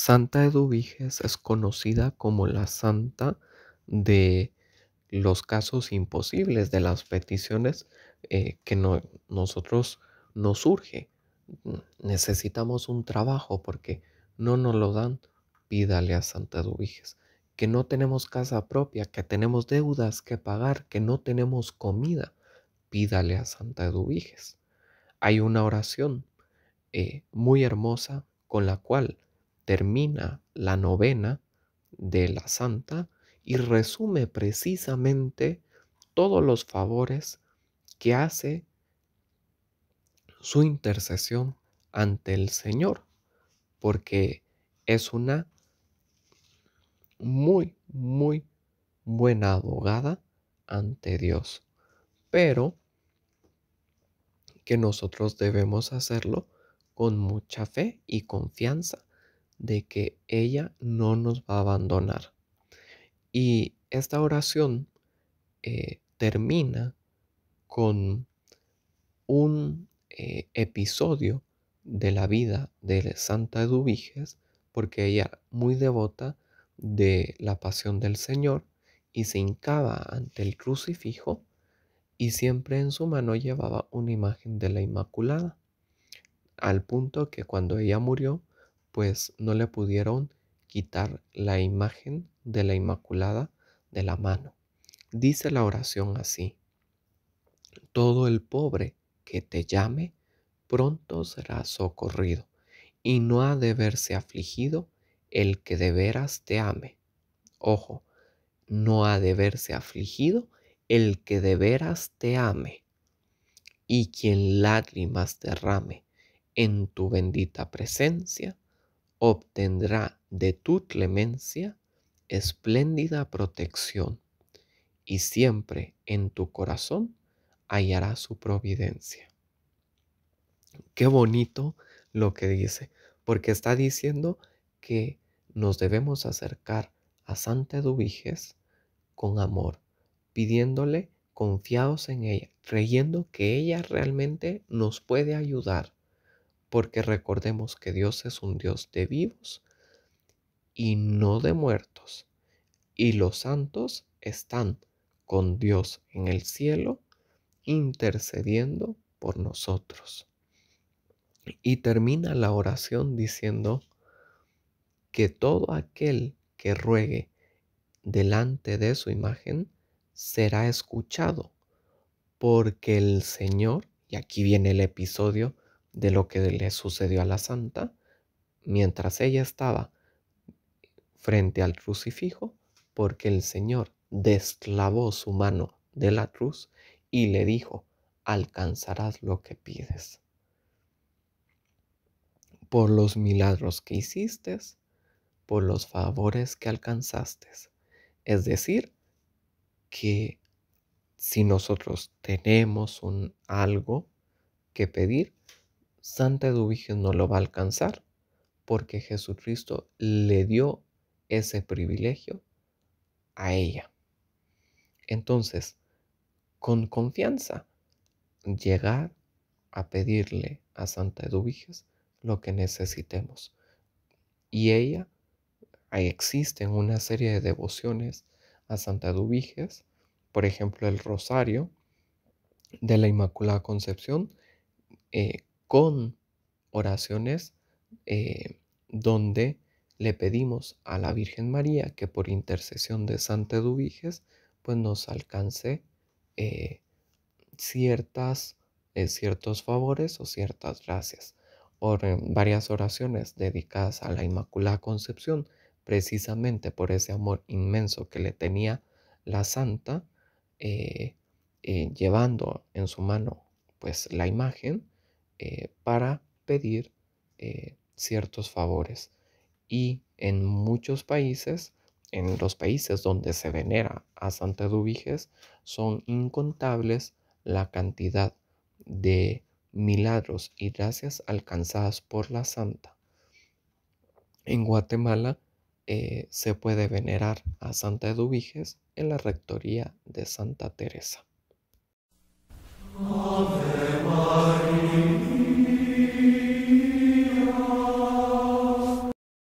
Santa Eduviges es conocida como la santa de los casos imposibles, de las peticiones eh, que no, nosotros nos surge. Necesitamos un trabajo porque no nos lo dan, pídale a Santa Eduviges. Que no tenemos casa propia, que tenemos deudas que pagar, que no tenemos comida, pídale a Santa Eduviges. Hay una oración eh, muy hermosa con la cual termina la novena de la santa y resume precisamente todos los favores que hace su intercesión ante el Señor, porque es una muy, muy buena abogada ante Dios, pero que nosotros debemos hacerlo con mucha fe y confianza de que ella no nos va a abandonar. Y esta oración eh, termina con un eh, episodio de la vida de Santa Eduviges, porque ella muy devota de la pasión del Señor y se hincaba ante el crucifijo y siempre en su mano llevaba una imagen de la Inmaculada, al punto que cuando ella murió pues no le pudieron quitar la imagen de la Inmaculada de la mano. Dice la oración así, todo el pobre que te llame pronto será socorrido, y no ha de verse afligido el que de veras te ame. Ojo, no ha de verse afligido el que de veras te ame, y quien lágrimas derrame en tu bendita presencia, obtendrá de tu clemencia espléndida protección y siempre en tu corazón hallará su providencia. Qué bonito lo que dice, porque está diciendo que nos debemos acercar a Santa Eduviges con amor, pidiéndole confiados en ella, creyendo que ella realmente nos puede ayudar porque recordemos que Dios es un Dios de vivos y no de muertos. Y los santos están con Dios en el cielo intercediendo por nosotros. Y termina la oración diciendo que todo aquel que ruegue delante de su imagen será escuchado, porque el Señor, y aquí viene el episodio de lo que le sucedió a la santa mientras ella estaba frente al crucifijo, porque el Señor desclavó su mano de la cruz y le dijo, alcanzarás lo que pides. Por los milagros que hiciste, por los favores que alcanzaste. Es decir, que si nosotros tenemos un algo que pedir, Santa Eduvige no lo va a alcanzar porque Jesucristo le dio ese privilegio a ella. Entonces, con confianza, llegar a pedirle a Santa Eduviges lo que necesitemos. Y ella, existen una serie de devociones a Santa Eduviges, por ejemplo, el Rosario de la Inmaculada Concepción, eh, con oraciones eh, donde le pedimos a la Virgen María que por intercesión de Santa Eduviges pues nos alcance eh, ciertas, eh, ciertos favores o ciertas gracias. varias oraciones dedicadas a la Inmaculada Concepción, precisamente por ese amor inmenso que le tenía la Santa, llevando en su mano pues la imagen, eh, para pedir eh, ciertos favores. Y en muchos países, en los países donde se venera a Santa Eduviges, son incontables la cantidad de milagros y gracias alcanzadas por la santa. En Guatemala eh, se puede venerar a Santa Eduviges en la rectoría de Santa Teresa. الظالمين